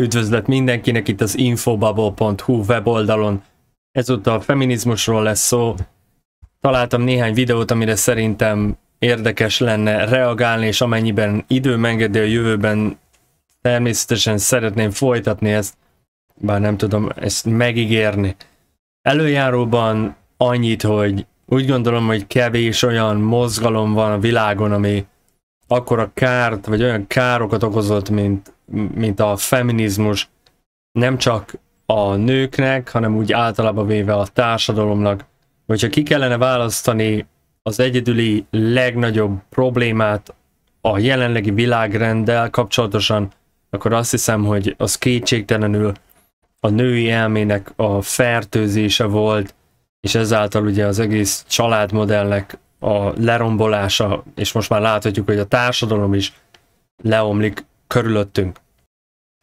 Üdvözlet mindenkinek itt az infobubble.hu weboldalon. Ezúttal a feminizmusról lesz szó. Találtam néhány videót, amire szerintem érdekes lenne reagálni, és amennyiben idő megengedi a jövőben, természetesen szeretném folytatni ezt, bár nem tudom ezt megígérni. Előjáróban annyit, hogy úgy gondolom, hogy kevés olyan mozgalom van a világon, ami akkora kárt, vagy olyan károkat okozott, mint, mint a feminizmus nem csak a nőknek, hanem úgy általában véve a társadalomnak. Hogyha ki kellene választani az egyedüli legnagyobb problémát a jelenlegi világrenddel kapcsolatosan, akkor azt hiszem, hogy az kétségtelenül a női elmének a fertőzése volt, és ezáltal ugye az egész családmodellnek a lerombolása, és most már láthatjuk, hogy a társadalom is leomlik körülöttünk.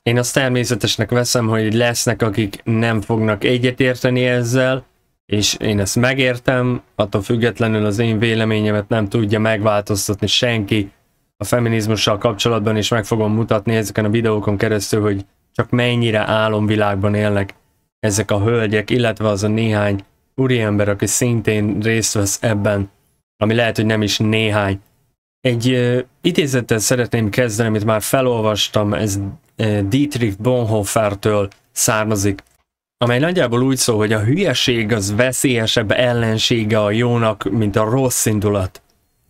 Én azt természetesnek veszem, hogy lesznek, akik nem fognak egyetérteni ezzel, és én ezt megértem, attól függetlenül az én véleményemet nem tudja megváltoztatni senki a feminizmussal kapcsolatban, és meg fogom mutatni ezeken a videókon keresztül, hogy csak mennyire álomvilágban élnek ezek a hölgyek, illetve az a néhány úriember, aki szintén részt vesz ebben ami lehet, hogy nem is néhány. Egy uh, idézettel szeretném kezdeni, amit már felolvastam, ez uh, Dietrich Bonhoeffertől származik, amely nagyjából úgy szól, hogy a hülyeség az veszélyesebb ellensége a jónak, mint a rossz indulat.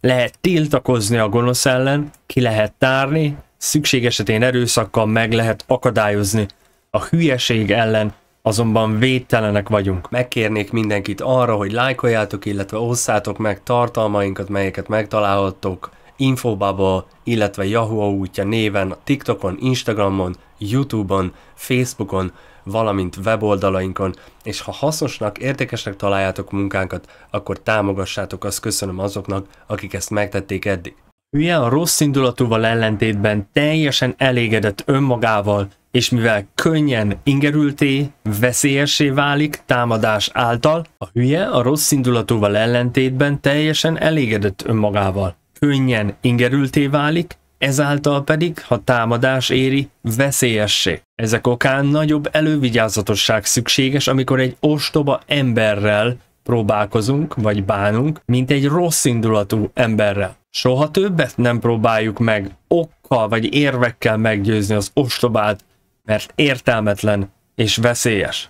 Lehet tiltakozni a gonosz ellen, ki lehet tárni, szükség esetén erőszakkal meg lehet akadályozni. A hülyeség ellen azonban védtelenek vagyunk. Megkérnék mindenkit arra, hogy lájkoljátok, illetve osszátok meg tartalmainkat, melyeket megtalálhattok Infobubble, illetve Yahoo útja néven, TikTokon, Instagramon, Youtube-on, Facebookon, valamint weboldalainkon, és ha hasznosnak, értékesnek találjátok munkánkat, akkor támogassátok, azt köszönöm azoknak, akik ezt megtették eddig. Hülye a rossz indulatúval ellentétben teljesen elégedett önmagával, és mivel könnyen ingerülté, veszélyessé válik támadás által, a hülye a rossz indulatúval ellentétben teljesen elégedett önmagával. Könnyen ingerülté válik, ezáltal pedig, ha támadás éri, veszélyessé. Ezek okán nagyobb elővigyázatosság szükséges, amikor egy ostoba emberrel próbálkozunk, vagy bánunk, mint egy rossz indulatú emberrel. Soha többet nem próbáljuk meg okkal vagy érvekkel meggyőzni az ostobát, mert értelmetlen és veszélyes.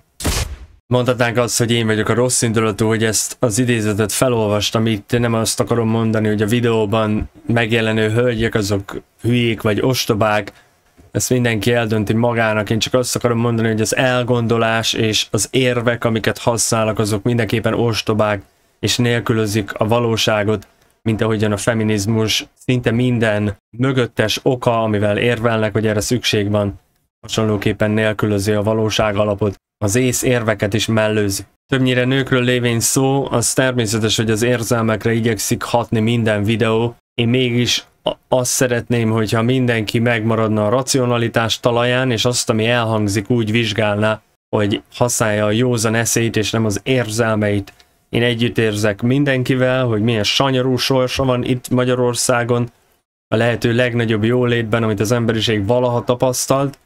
Mondhatnánk azt, hogy én vagyok a rossz indulatú, hogy ezt az idézetet felolvastam, itt nem azt akarom mondani, hogy a videóban megjelenő hölgyek azok hülyék vagy ostobák, ezt mindenki eldönti magának, én csak azt akarom mondani, hogy az elgondolás és az érvek, amiket használok, azok mindenképpen ostobák, és nélkülözik a valóságot, mint ahogyan a feminizmus szinte minden mögöttes oka, amivel érvelnek, hogy erre szükség van, hasonlóképpen nélkülözi a valóság alapot, az ész érveket is mellőzi. Többnyire nőkről lévén szó, az természetes, hogy az érzelmekre igyekszik hatni minden videó, én mégis azt szeretném, hogyha mindenki megmaradna a racionalitás talaján, és azt, ami elhangzik, úgy vizsgálná, hogy használja a józan eszét, és nem az érzelmeit. Én együtt érzek mindenkivel, hogy milyen sanyarú sorsa van itt Magyarországon, a lehető legnagyobb jólétben, amit az emberiség valaha tapasztalt,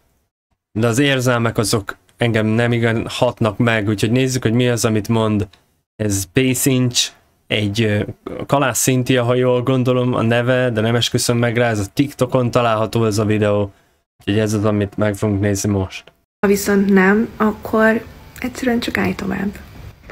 de az érzelmek azok engem nem igen hatnak meg, úgyhogy nézzük, hogy mi az, amit mond. Ez Pészincs egy Kalász Szintia, ha jól gondolom a neve, de nem esküszöm meg rá, ez a TikTokon található ez a videó, úgyhogy ez az, amit meg fogunk nézni most. Ha viszont nem, akkor egyszerűen csak állj tovább.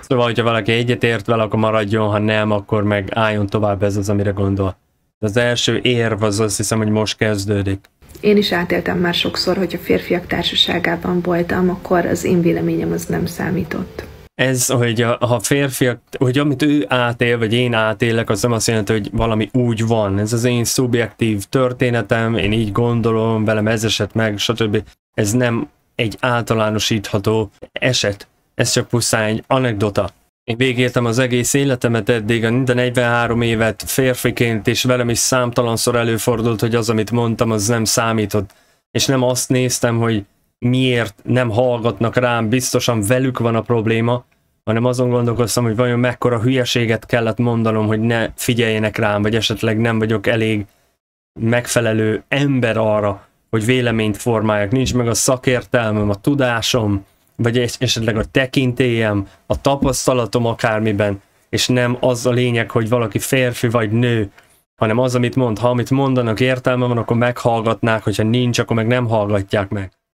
Szóval, hogyha valaki egyetért vele, akkor maradjon, ha nem, akkor meg álljon tovább, ez az, amire gondol. De az első érv az azt hiszem, hogy most kezdődik. Én is átéltem már sokszor, hogy a férfiak társaságában voltam, akkor az én véleményem az nem számított ez, hogy a, ha férfiak, hogy amit ő átél, vagy én átélek, az nem azt jelenti, hogy valami úgy van. Ez az én szubjektív történetem, én így gondolom, velem ez esett meg, stb. Ez nem egy általánosítható eset. Ez csak pusztán egy anekdota. Én végéltem az egész életemet eddig, minden 43 évet férfiként, és velem is számtalanszor előfordult, hogy az, amit mondtam, az nem számított. És nem azt néztem, hogy miért nem hallgatnak rám, biztosan velük van a probléma, hanem azon gondolkoztam, hogy vajon mekkora hülyeséget kellett mondanom, hogy ne figyeljenek rám, vagy esetleg nem vagyok elég megfelelő ember arra, hogy véleményt formáljak. Nincs meg a szakértelmem, a tudásom, vagy esetleg a tekintélyem, a tapasztalatom akármiben, és nem az a lényeg, hogy valaki férfi vagy nő, hanem az, amit mond. Ha amit mondanak értelme van, akkor meghallgatnák, hogyha nincs, akkor meg nem hallgatják meg.